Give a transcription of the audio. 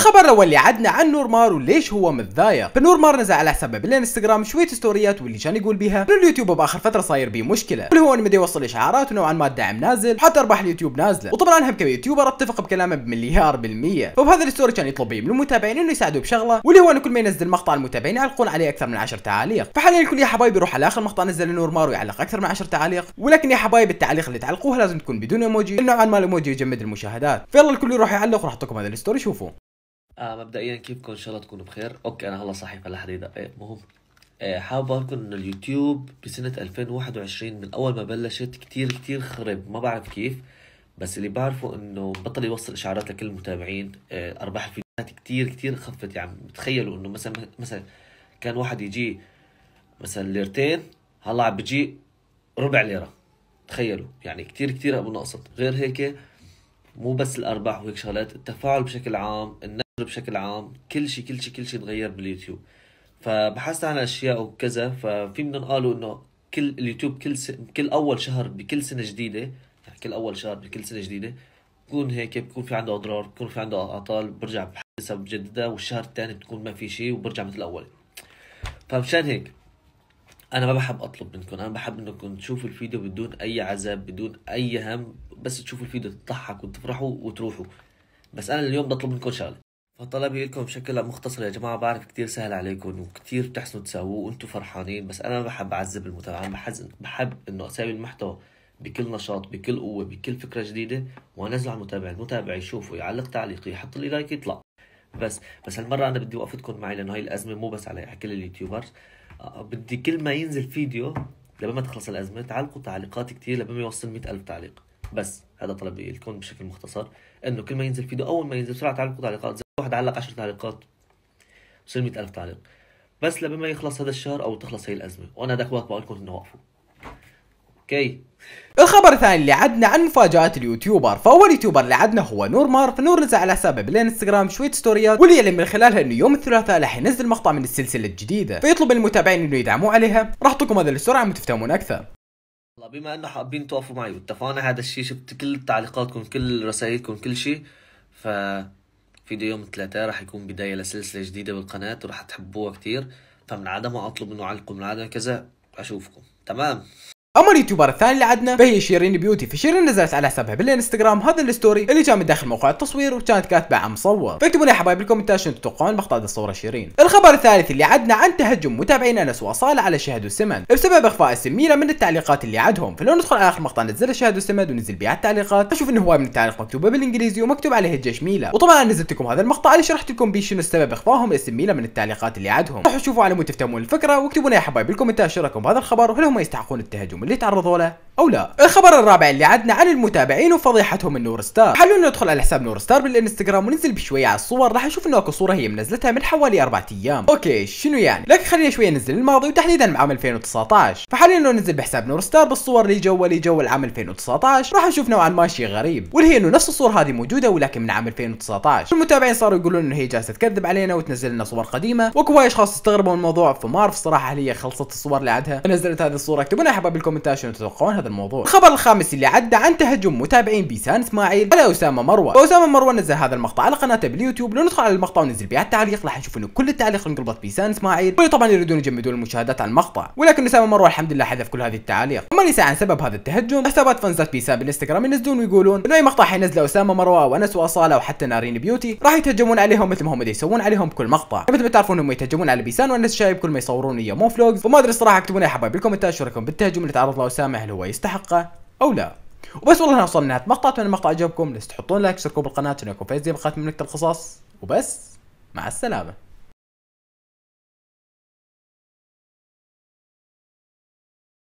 الخبر الاول اللي عدنا عن نورمار وليش هو متضايق نورمار نزل على حسابه بالانستغرام شويه ستوريات واللي كان يقول بيها اليوتيوب باخر فتره صاير بيه مشكله اللي هو انه بده يوصل اشعارات ونوعا ما الدعم نازل حتى ارباح اليوتيوب نازله وطبعا هم كيوتيوبر اتفق بكلامه بمليار بالمية فبهذا الستوري كان يطلب من المتابعين انه يساعدوه بشغله واللي هو انه كل ما ينزل مقطع المتابعين يعلقون عليه اكثر من 10 تعاليق فحاليا الكل يا حبايبي يروح على اخر مقطع نزل نورمار ويعلق اكثر من 10 تعاليق ولكن يا حبايبي التعليق اللي تعلقوه لازم تكون بدون ايموجي نوعا ما الايموجي يجمد المشاهدات فيلا الكل يروح يعلق وراح اعطيكم هذا الستوري شوفوه آه مبدئيا كيفكم ان شاء الله تكونوا بخير اوكي انا هلا صحيح هلا حديدة يدقق إيه، المهم آه حابب اقول انه اليوتيوب بسنه 2021 من اول ما بلشت كتير كتير خرب ما بعرف كيف بس اللي بعرفه انه بطل يوصل اشعارات لكل المتابعين آه ارباح الفيديوهات كتير كتير خفت يعني تخيلوا انه مثلا مثلا كان واحد يجي مثلا ليرتين هلا عم بيجي ربع ليره تخيلوا يعني كتير كتير ابو نقصت غير هيك مو بس الارباح وهيك شغلات التفاعل بشكل عام الناس بشكل عام كل شيء كل شيء كل شيء تغير باليوتيوب فبحثت عن اشياء وكذا ففي منهم قالوا انه كل اليوتيوب كل س... كل اول شهر بكل سنه جديده يعني كل اول شهر بكل سنه جديده بكون هيك بكون في عنده اضرار بكون في عنده اعطال برجع بحثها بجددها والشهر الثاني بتكون ما في شيء وبرجع مثل الاول فمشان هيك انا ما بحب اطلب منكم انا بحب انكم تشوفوا الفيديو بدون اي عذاب بدون اي هم بس تشوفوا الفيديو تضحكوا وتفرحوا وتروحوا بس انا اليوم بطلب منكم شغله فطلبي لكم بشكل مختصر يا جماعة بعرف كتير سهل عليكم وكتير بتحسنوا تساووه وانتم فرحانين بس أنا ما بحب أعذب المتابعة بحب إنه أساوي المحتوى بكل نشاط بكل قوة بكل فكرة جديدة وأنزله على المتابع المتابع يشوفه يعلق تعليق يحط لي لايك يطلع بس بس هالمرة أنا بدي وقفتكم معي لأنه هاي الأزمة مو بس على كل اليوتيوبرز آه، آه، بدي كل ما ينزل فيديو لما ما تخلص الأزمة تعلقوا تعليقات كتير لما ما يوصل مئة ألف تعليق بس هذا طلبي لكم بشكل مختصر انه كل ما ينزل فيديو اول ما ينزل بسرعه تعلقوا تعليقات واحد علق 10 تعليقات بصير 100000 تعليق بس لما يخلص هذا الشهر او تخلص هي الازمه وانا هذاك الوقت بقول لكم انه وقفوا اوكي الخبر الثاني اللي عدنا عن مفاجات اليوتيوبر فاول يوتيوبر اللي عدنا هو نور مار فنور نزل على حسابه بالانستغرام شويه ستوريات واللي يعلن من خلالها انه يوم الثلاثاء راح ينزل مقطع من السلسله الجديده فيطلب المتابعين انه يدعموه عليها راح اعطيكم هذا السرعه تفهمون اكثر والله بما انه حابين توقفوا معي واتفقنا هذا الشيء شفت كل تعليقاتكم كل رسائلكم كل شيء ف فيديو يوم الثلاثاء راح يكون بداية لسلسلة جديدة بالقناة وراح تحبوها كتير فمن عدم أطلب منه علقوا من عدم كذا أشوفكم تمام اما اليوتيوبر الثاني اللي عندنا فهي شيرين بيوتي فشيرين نزلت على حسابها بالانستغرام هذا الستوري اللي كان من داخل موقع التصوير وكانت كاتبه عم صور فاكتبوا لي يا حبايب بالكومنتات شنو تتوقعون مقطع الصوره شيرين الخبر الثالث اللي عندنا عن تهجم متابعين انس واصاله على شهد وسمن بسبب اخفاء السميله من التعليقات اللي عندهم فلو ندخل على اخر مقطع نزل شهد وسمن ونزل بيع التعليقات نشوف انه هواي من التعليق مكتوبه بالانجليزي ومكتوب عليه ميلا وطبعا نزلت لكم هذا المقطع اللي شرحت لكم بيه شنو سبب اخفائهم السميله من التعليقات اللي عندهم روحوا شوفوا على مو تفهمون الفكره واكتبوا لي يا حبايب بالكومنتات شو رايكم بهذا الخبر وهل هم يستحقون التهجم اللي تعرضوا له او لا الخبر الرابع اللي عدنا عن المتابعين وفضيحتهم النور ستار حلو ندخل على حساب نور ستار بالانستغرام وننزل بشويه على الصور راح نشوف انه اكو صوره هي منزلتها من حوالي اربع ايام اوكي شنو يعني لكن خلينا شويه ننزل الماضي وتحديدا بعام 2019 فحاليا انه ننزل بحساب نور ستار بالصور اللي جوا اللي جوا العام 2019 راح نشوف نوعا ما شيء غريب واللي هي انه نفس الصور هذه موجوده ولكن من عام 2019 المتابعين صاروا يقولون انه هي جالسه تكذب علينا وتنزل لنا صور قديمه واكو هواي اشخاص استغربوا من الموضوع فما اعرف الصراحه هل هي خلصت الصور اللي عندها نزلت هذه الصوره اكتبوا لنا يا حبايب بالكومنتات شنو تتوقعون هذا الموضوع الخبر الخامس اللي عدى عن تهجم متابعين بيسان اسماعيل على اسامه مروه واسامه مروه نزل هذا المقطع على قناته باليوتيوب لو ندخل على المقطع ونزل بها التعليق راح نشوف انه كل التعليق انقلبت بيسان اسماعيل وطبعا يريدون يجمدون المشاهدات على المقطع ولكن اسامه مروه الحمد لله حذف كل هذه التعليق وما ليس عن سبب هذا التهجم حسابات فانزات بيسان بالانستغرام ينزلون ويقولون انه اي مقطع حينزله اسامه مروه وانس واصاله وحتى نارين بيوتي راح يتهجمون عليهم مثل ما هم يسوون عليهم كل مقطع مثل ما تعرفون انهم يتهجمون على بيسان وانس شايب كل ما يصورون اياه مو فلوجز وما ادري الصراحه اكتبوا لي يا حبايبي بالكومنتات شو رايكم بالتهجم اللي تعرض له اسامه هل هو يستحقه او لا وبس والله احنا وصلنا نهايه مقطع اتمنى المقطع عجبكم لا تحطون لايك تشتركوا بالقناه تشتركوا في زي بقات نكت القصص وبس مع السلامه